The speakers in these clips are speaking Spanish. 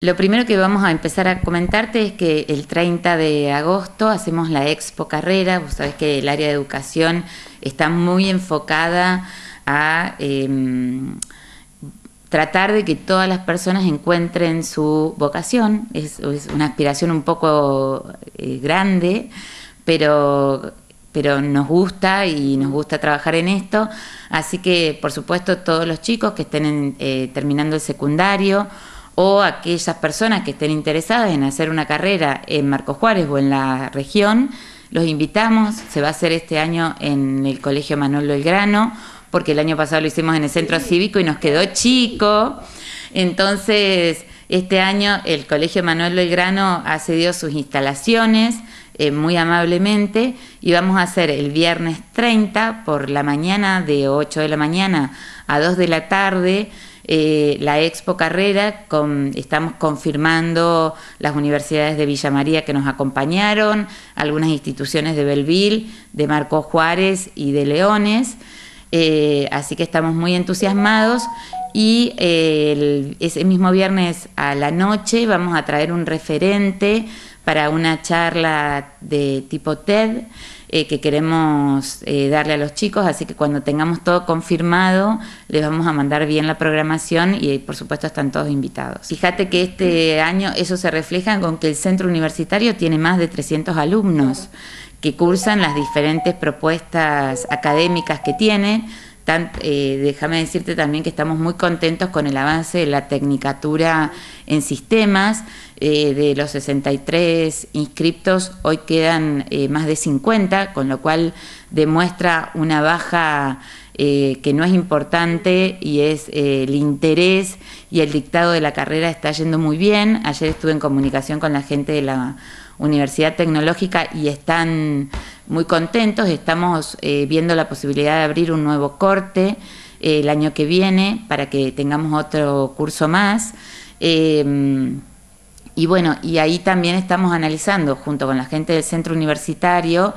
Lo primero que vamos a empezar a comentarte es que el 30 de agosto hacemos la Expo Carrera, vos sabés que el área de educación está muy enfocada a em, tratar de que todas las personas encuentren su vocación, es, una aspiración un poco eh, grande, pero nos gusta y nos gusta trabajar en esto, así que por supuesto todos los chicos que estén eh, terminando el secundario o aquellas personas que estén interesadas en hacer una carrera en Marcos Juárez o en la región, los invitamos. Se va a hacer este año en el Colegio Manuel Belgrano, porque el año pasado lo hicimos en el Centro Cívico y nos quedó chico. Entonces, este año el Colegio Manuel Belgrano ha cedido sus instalaciones eh, muy amablemente y vamos a hacer el viernes 30 por la mañana de 8 de la mañana a 2 de la tarde eh, la Expo Carrera, con, estamos confirmando las universidades de Villa María que nos acompañaron, algunas instituciones de Belville, de Marco Juárez y de Leones, eh, así que estamos muy entusiasmados y ese mismo viernes a la noche vamos a traer un referente para una charla de tipo TED eh, que queremos eh, darle a los chicos, así que cuando tengamos todo confirmado les vamos a mandar bien la programación y por supuesto están todos invitados. Fíjate que este año eso se refleja con que el centro universitario tiene más de 300 alumnos que cursan las diferentes propuestas académicas que tiene eh, déjame decirte también que estamos muy contentos con el avance de la tecnicatura en sistemas. Eh, de los 63 inscriptos, hoy quedan eh, más de 50, con lo cual demuestra una baja que no es importante y es el interés y el dictado de la carrera está yendo muy bien. Ayer estuve en comunicación con la gente de la Universidad Tecnológica y están muy contentos. Estamos eh, viendo la posibilidad de abrir un nuevo corte eh, el año que viene para que tengamos otro curso más. Em, y bueno, y ahí también estamos analizando junto con la gente del centro universitario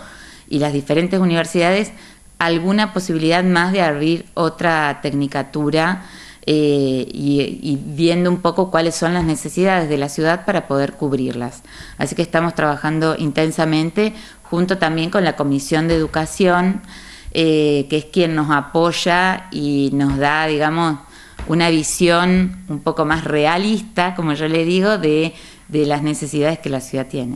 y las diferentes universidades alguna posibilidad más de abrir otra tecnicatura eh, y, viendo un poco cuáles son las necesidades de la ciudad para poder cubrirlas. Así que estamos trabajando intensamente junto también con la Comisión de Educación, eh, que es quien nos apoya y nos da, digamos, una visión un poco más realista, como yo le digo, de las necesidades que la ciudad tiene.